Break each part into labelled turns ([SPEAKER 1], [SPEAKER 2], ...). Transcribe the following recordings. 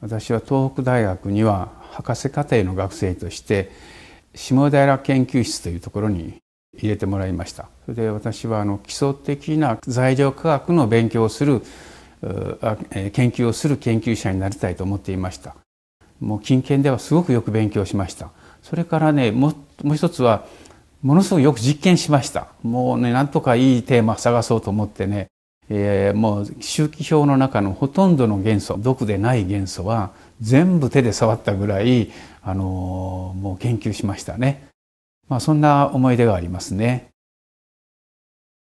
[SPEAKER 1] 私は東北大学には博士課程の学生として下平研究室というところに入れてもらいましたそれで私はあの基礎的な材料科学の勉強をする研究をする研究者になりたいと思っていましたもう近県ではすごくよく勉強しましたそれからねもう一つはものすごくよく実験しましたもうねなんとかいいテーマ探そうと思ってねえー、もう周期表の中のほとんどの元素毒でない元素は全部手で触ったぐらい、あのー、もう研究しましたね。まあ、そんな思い出がありますね。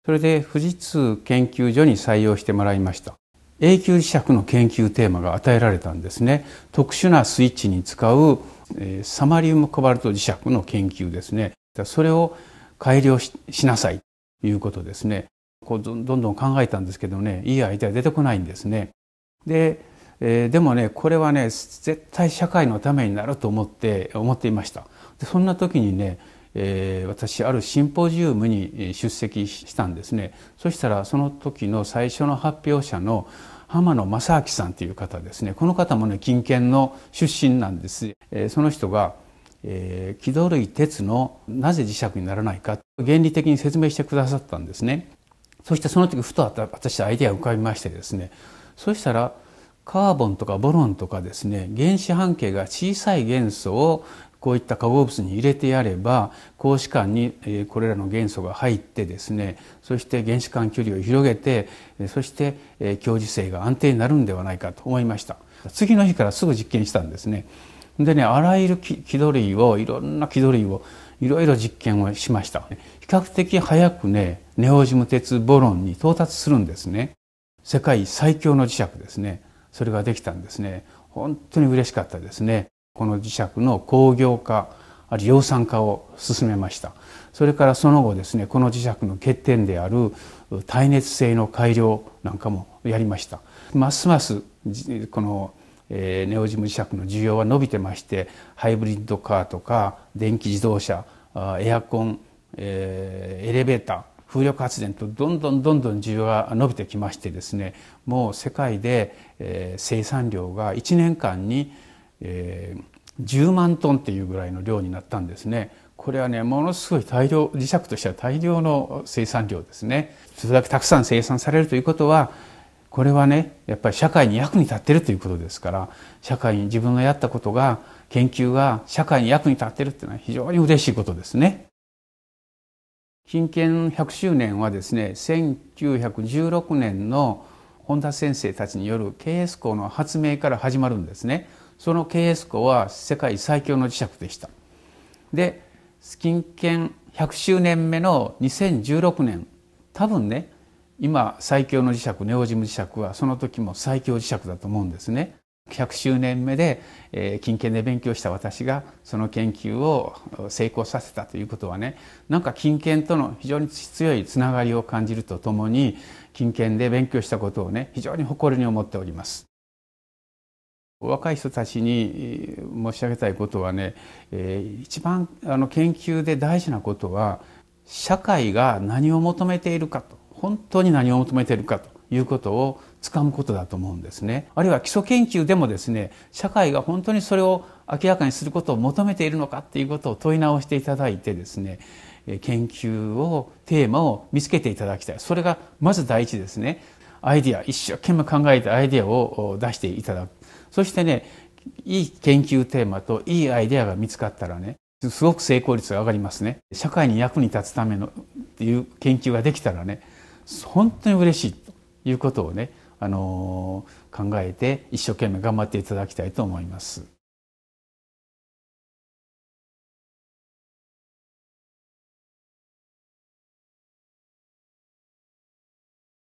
[SPEAKER 1] それで富士通研究所に採用してもらいました。永久磁石の研究テーマが与えられたんですね。特殊なスイッチに使う、えサマリウムコバルト磁石の研究ですね。それを改良しなさいということですね。こうどんどん考えたんですけどねいいアイデア出てこないんですね。で、えー、でもねこれはね絶対社会のためになると思って思っていました。でそんな時にね、えー、私あるシンポジウムに出席したんですね。そしたらその時の最初の発表者の浜野正明さんという方ですねこの方もね近県の出身なんです、えー、その人が、えー、気土類鉄のなぜ磁石にならないか原理的に説明してくださったんですねそしてその時ふと私アイデアを浮かびましてですねそしたらカーボンとかボロンとかですね原子半径が小さい元素をこういった化合物に入れてやれば格子間にこれらの元素が入ってですねそして原子間距離を広げてそして強磁性が安定になるんではないかと思いました次の日からすぐ実験したんですねでねあらゆる気取りをいろんな気取りをいろいろ実験をしました比較的早くねネオジム鉄ボロンに到達するんですね世界最強の磁石ですねそれができたんですね本当に嬉しかったですねこの磁石の工業化あるいは量産化を進めましたそれからその後ですねこの磁石の欠点である耐熱性の改良なんかもやりましたますますこのネオジム磁石の需要は伸びてましてハイブリッドカーとか電気自動車エアコンエレベーター風力発電とどんどんどんどん需要が伸びてきましてですねもう世界で、え生産量が1年間に、え10万トンっていうぐらいの量になったんですね。これはねものすごい大量磁石としては大量の生産量ですね。それだけたくさん生産されるということはこれはねやっぱり社会に役に立ってるということですから社会に自分のやったことが研究が社会に役に立ってるっていうのは非常に嬉しいことですね。金券100周年はですね1916年の本田先生たちによる KS 校の発明から始まるんですねその KS 校は世界最強の磁石でしたで金券100周年目の2016年多分ね今最強の磁石ネオジム磁石はその時も最強磁石だと思うんですね100周年目で、えー、近県で勉強した私がその研究を成功させたということはねなんか近県との非常に強いつながりを感じるとともに近県で勉強したことをね非常に誇りに思っております。若い人たちに申し上げたいことはね、えー、一番あの研究で大事なことは社会が何を求めているかと本当に何を求めているかということをつかむことだと思うんですね。あるいは基礎研究でもですね、社会が本当にそれを明らかにすることを求めているのかっていうことを問い直していただいてですね、研究を、テーマを見つけていただきたい。それがまず第一ですね。アイディア、一生懸命考えてアイディアを出していただく。そしてね、いい研究テーマといいアイデアが見つかったらね、すごく成功率が上がりますね。社会に役に立つためのっていう研究ができたらね、本当に嬉しい。いうことをね、あの考えて一生懸命頑張っていただきたいと思います。